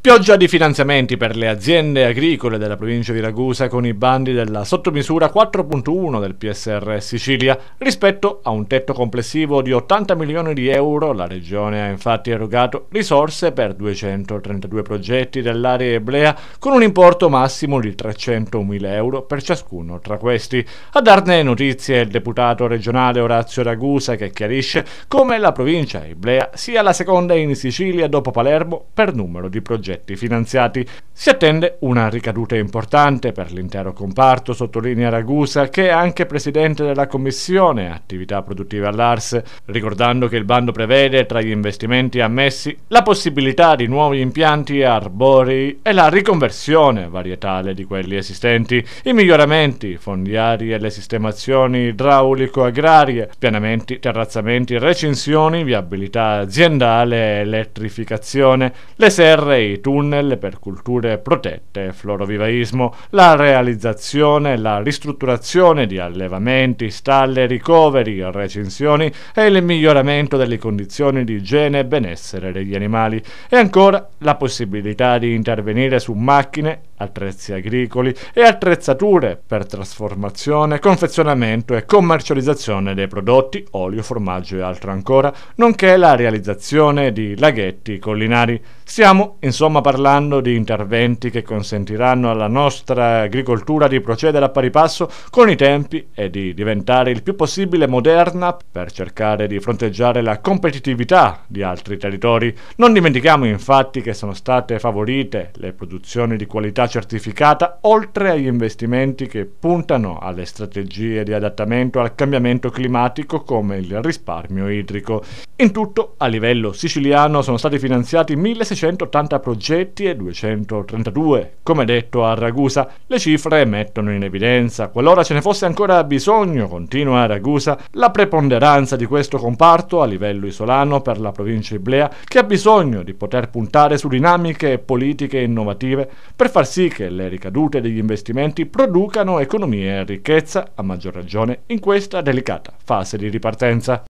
Pioggia di finanziamenti per le aziende agricole della provincia di Ragusa con i bandi della sottomisura 4.1 del PSR Sicilia. Rispetto a un tetto complessivo di 80 milioni di euro, la regione ha infatti erogato risorse per 232 progetti dell'area eblea con un importo massimo di 300.000 euro per ciascuno tra questi. A darne notizie il deputato regionale Orazio Ragusa che chiarisce come la provincia eblea sia la seconda in Sicilia dopo Palermo per numero di progetti progetti finanziati. Si attende una ricaduta importante per l'intero comparto, sottolinea Ragusa, che è anche presidente della Commissione Attività Produttive all'Ars, ricordando che il bando prevede tra gli investimenti ammessi la possibilità di nuovi impianti arborei e la riconversione varietale di quelli esistenti, i miglioramenti fondiari e le sistemazioni idraulico-agrarie, pianamenti, terrazzamenti, recinzioni, viabilità aziendale, elettrificazione, le serre e i tunnel per culture protette e florovivaismo, la realizzazione e la ristrutturazione di allevamenti, stalle, ricoveri, recinzioni e il miglioramento delle condizioni di igiene e benessere degli animali e ancora la possibilità di intervenire su macchine, attrezzi agricoli e attrezzature per trasformazione, confezionamento e commercializzazione dei prodotti, olio, formaggio e altro ancora, nonché la realizzazione di laghetti collinari. Siamo, insomma, insomma parlando di interventi che consentiranno alla nostra agricoltura di procedere a pari passo con i tempi e di diventare il più possibile moderna per cercare di fronteggiare la competitività di altri territori. Non dimentichiamo infatti che sono state favorite le produzioni di qualità certificata oltre agli investimenti che puntano alle strategie di adattamento al cambiamento climatico come il risparmio idrico. In tutto a livello siciliano sono stati finanziati 1680 progetti soggetti e 232, come detto a Ragusa. Le cifre mettono in evidenza, qualora ce ne fosse ancora bisogno, continua Ragusa, la preponderanza di questo comparto a livello isolano per la provincia iblea, che ha bisogno di poter puntare su dinamiche e politiche innovative per far sì che le ricadute degli investimenti producano economia e ricchezza, a maggior ragione in questa delicata fase di ripartenza.